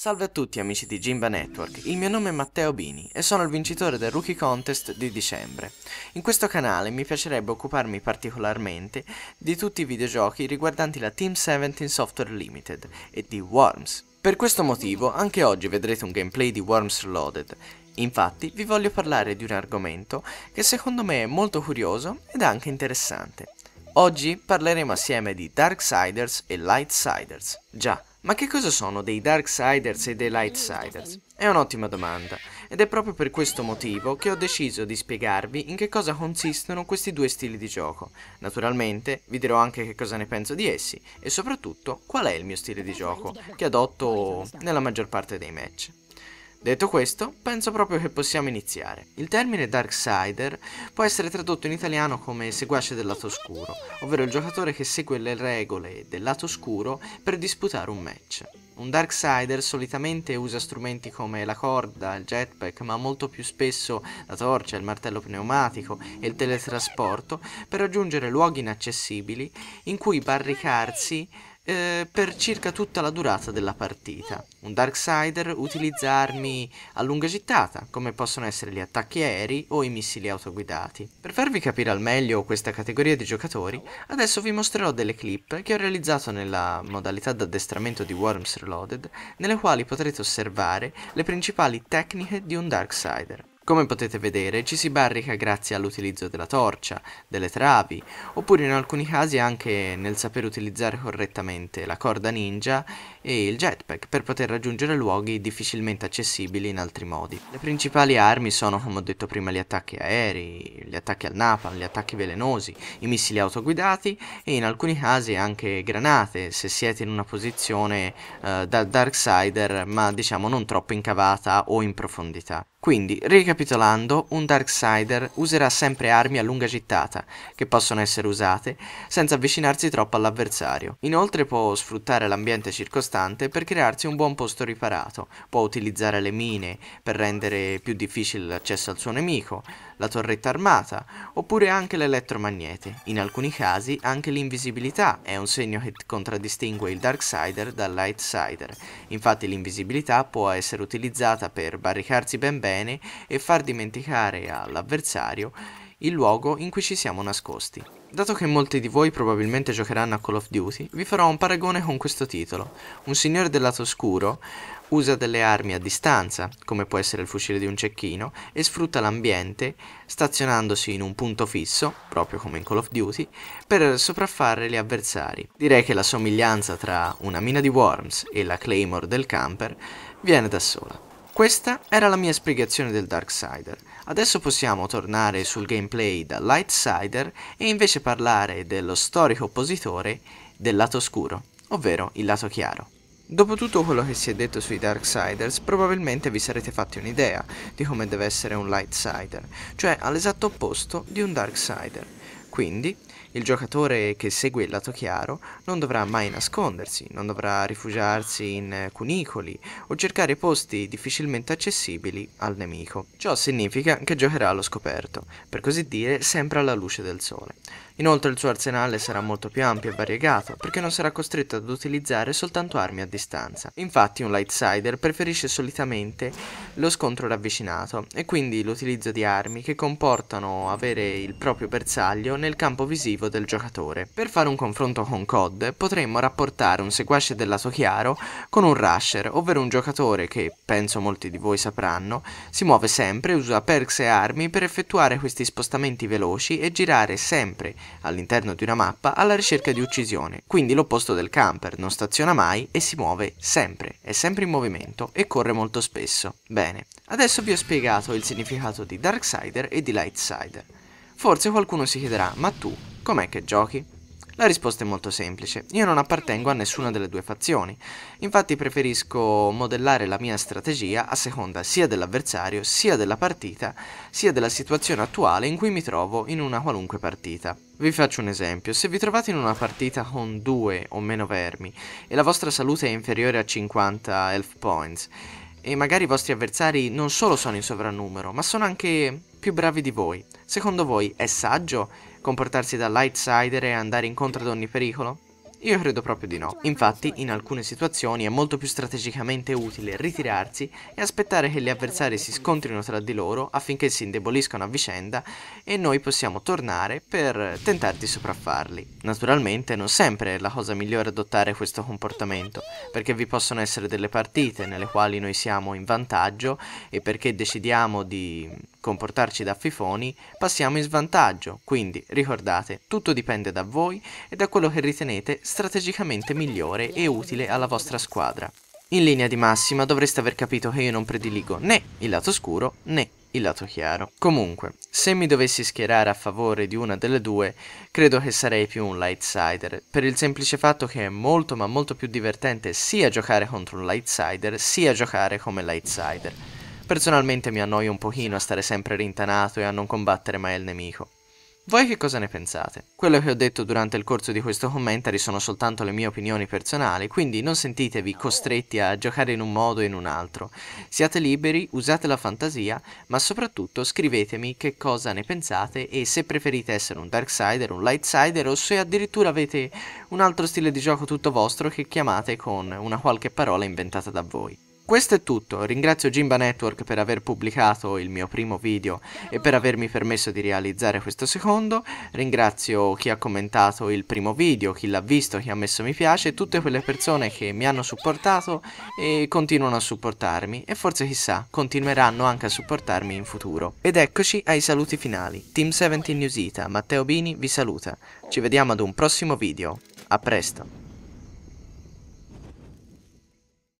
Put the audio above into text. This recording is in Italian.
Salve a tutti amici di Jimba Network, il mio nome è Matteo Bini e sono il vincitore del Rookie Contest di dicembre. In questo canale mi piacerebbe occuparmi particolarmente di tutti i videogiochi riguardanti la Team 17 Software Limited e di Worms. Per questo motivo anche oggi vedrete un gameplay di Worms Loaded. Infatti vi voglio parlare di un argomento che secondo me è molto curioso ed anche interessante. Oggi parleremo assieme di Darksiders e Lightsiders. Già, ma che cosa sono dei Darksiders e dei Lightsiders? È un'ottima domanda, ed è proprio per questo motivo che ho deciso di spiegarvi in che cosa consistono questi due stili di gioco. Naturalmente vi dirò anche che cosa ne penso di essi e soprattutto qual è il mio stile di gioco che adotto nella maggior parte dei match. Detto questo, penso proprio che possiamo iniziare. Il termine Darksider può essere tradotto in italiano come seguace del lato oscuro, ovvero il giocatore che segue le regole del lato oscuro per disputare un match. Un Darksider solitamente usa strumenti come la corda, il jetpack, ma molto più spesso la torcia, il martello pneumatico e il teletrasporto per raggiungere luoghi inaccessibili in cui barricarsi eh, per circa tutta la durata della partita. Un Darksider utilizza armi a lunga gittata, come possono essere gli attacchi aerei o i missili autoguidati. Per farvi capire al meglio questa categoria di giocatori, adesso vi mostrerò delle clip che ho realizzato nella modalità d'addestramento di Worms Reloaded, nelle quali potrete osservare le principali tecniche di un Darksider. Come potete vedere ci si barrica grazie all'utilizzo della torcia, delle travi, oppure in alcuni casi anche nel saper utilizzare correttamente la corda ninja e il jetpack per poter raggiungere luoghi difficilmente accessibili in altri modi. Le principali armi sono come ho detto prima gli attacchi aerei, gli attacchi al napalm, gli attacchi velenosi, i missili autoguidati e in alcuni casi anche granate se siete in una posizione eh, da Darksider ma diciamo non troppo incavata o in profondità. Quindi ricapitolando Ricapitolando, un Darksider userà sempre armi a lunga gittata, che possono essere usate, senza avvicinarsi troppo all'avversario. Inoltre può sfruttare l'ambiente circostante per crearsi un buon posto riparato, può utilizzare le mine per rendere più difficile l'accesso al suo nemico, la torretta armata, oppure anche l'elettromagnete. In alcuni casi anche l'invisibilità è un segno che contraddistingue il Darksider dal Lightsider, infatti l'invisibilità può essere utilizzata per barricarsi ben bene e far dimenticare all'avversario il luogo in cui ci siamo nascosti. Dato che molti di voi probabilmente giocheranno a Call of Duty, vi farò un paragone con questo titolo. Un signore del lato oscuro usa delle armi a distanza, come può essere il fucile di un cecchino, e sfrutta l'ambiente, stazionandosi in un punto fisso, proprio come in Call of Duty, per sopraffare gli avversari. Direi che la somiglianza tra una mina di Worms e la Claymore del camper viene da sola. Questa era la mia spiegazione del Darksider. Adesso possiamo tornare sul gameplay da Lightsider e invece parlare dello storico oppositore del lato scuro, ovvero il lato chiaro. Dopo tutto quello che si è detto sui Darksiders, probabilmente vi sarete fatti un'idea di come deve essere un Lightsider, cioè all'esatto opposto di un Darksider. Quindi il giocatore che segue il lato chiaro non dovrà mai nascondersi, non dovrà rifugiarsi in eh, cunicoli o cercare posti difficilmente accessibili al nemico. Ciò significa che giocherà allo scoperto, per così dire sempre alla luce del sole. Inoltre il suo arsenale sarà molto più ampio e variegato, perché non sarà costretto ad utilizzare soltanto armi a distanza. Infatti un lightsider preferisce solitamente lo scontro ravvicinato e quindi l'utilizzo di armi che comportano avere il proprio bersaglio nel campo visivo del giocatore. Per fare un confronto con COD potremmo rapportare un seguace del lato chiaro con un rusher, ovvero un giocatore che, penso molti di voi sapranno, si muove sempre, usa perks e armi per effettuare questi spostamenti veloci e girare sempre all'interno di una mappa alla ricerca di uccisione, quindi l'opposto del camper, non staziona mai e si muove sempre, è sempre in movimento e corre molto spesso. Beh, Bene, adesso vi ho spiegato il significato di Darksider e di Lightsider. Forse qualcuno si chiederà, ma tu com'è che giochi? La risposta è molto semplice, io non appartengo a nessuna delle due fazioni, infatti preferisco modellare la mia strategia a seconda sia dell'avversario, sia della partita, sia della situazione attuale in cui mi trovo in una qualunque partita. Vi faccio un esempio, se vi trovate in una partita con due o meno vermi e la vostra salute è inferiore a 50 health points e magari i vostri avversari non solo sono in sovrannumero, ma sono anche più bravi di voi. Secondo voi è saggio comportarsi da light sider e andare incontro ad ogni pericolo? Io credo proprio di no. Infatti, in alcune situazioni è molto più strategicamente utile ritirarsi e aspettare che gli avversari si scontrino tra di loro affinché si indeboliscano a vicenda e noi possiamo tornare per tentare di sopraffarli. Naturalmente, non sempre è la cosa migliore adottare questo comportamento, perché vi possono essere delle partite nelle quali noi siamo in vantaggio e perché decidiamo di comportarci da fifoni, passiamo in svantaggio, quindi ricordate, tutto dipende da voi e da quello che ritenete strategicamente migliore e utile alla vostra squadra. In linea di massima dovreste aver capito che io non prediligo né il lato scuro né il lato chiaro. Comunque, se mi dovessi schierare a favore di una delle due, credo che sarei più un lightsider, per il semplice fatto che è molto ma molto più divertente sia giocare contro un lightsider sia giocare come lightsider. sider. Personalmente mi annoio un pochino a stare sempre rintanato e a non combattere mai il nemico. Voi che cosa ne pensate? Quello che ho detto durante il corso di questo commentary sono soltanto le mie opinioni personali, quindi non sentitevi costretti a giocare in un modo o in un altro. Siate liberi, usate la fantasia, ma soprattutto scrivetemi che cosa ne pensate e se preferite essere un Darksider, un Lightsider o se addirittura avete un altro stile di gioco tutto vostro che chiamate con una qualche parola inventata da voi. Questo è tutto, ringrazio Jimba Network per aver pubblicato il mio primo video e per avermi permesso di realizzare questo secondo, ringrazio chi ha commentato il primo video, chi l'ha visto, chi ha messo mi piace, tutte quelle persone che mi hanno supportato e continuano a supportarmi e forse chissà continueranno anche a supportarmi in futuro. Ed eccoci ai saluti finali, Team 17 Newsita, Matteo Bini vi saluta, ci vediamo ad un prossimo video, a presto!